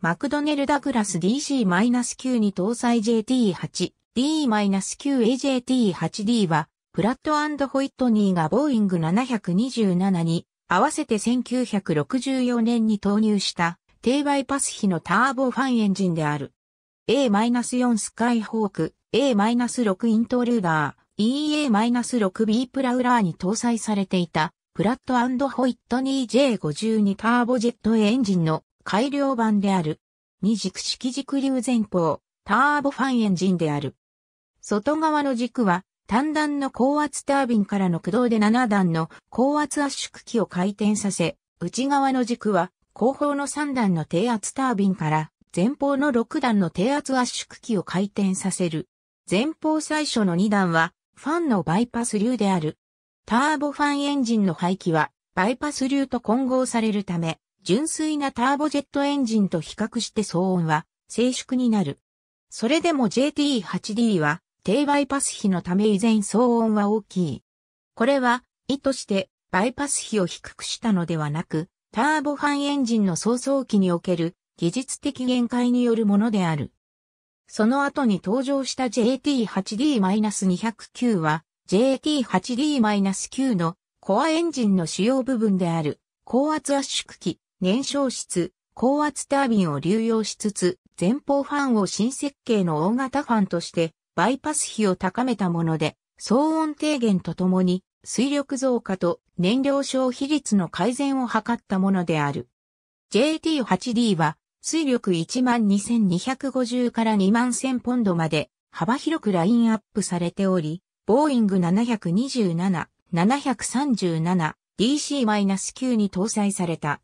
マクドネル・ダグラス DC-9 に搭載 JT8D-9AJT8D は、プラットホイットニーがボーイング727に合わせて1964年に投入した低バイパス比のターボファンエンジンである。A-4 スカイホーク、A-6 イントルーダー、EA-6B プラウラーに搭載されていた、プラットホイットニー J52 ターボジェットエンジンの改良版である。二軸式軸流前方、ターボファンエンジンである。外側の軸は、単段の高圧タービンからの駆動で7段の高圧圧縮機を回転させ、内側の軸は、後方の3段の低圧タービンから前方の6段の低圧圧縮機を回転させる。前方最初の2段はファンのバイパス流である。ターボファンエンジンの排気はバイパス流と混合されるため、純粋なターボジェットエンジンと比較して騒音は静粛になる。それでも JT8D は低バイパス比のため依然騒音は大きい。これは意図してバイパス比を低くしたのではなく、ターボファンエンジンの早々期における技術的限界によるものである。その後に登場した JT8D-209 は JT8D-9 のコアエンジンの主要部分である高圧圧縮機燃焼室、高圧タービンを流用しつつ、前方ファンを新設計の大型ファンとして、バイパス比を高めたもので、騒音低減とともに、水力増加と燃料消費率の改善を図ったものである。JT8D は、水力12,250から21,000ポンドまで幅広くラインアップされており、ボーイング727、737、DC-9 に搭載された。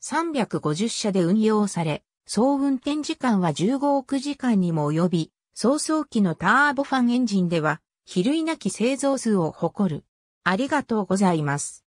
350社で運用され、総運転時間は15億時間にも及び、早々期のターボファンエンジンでは、比類なき製造数を誇る。ありがとうございます。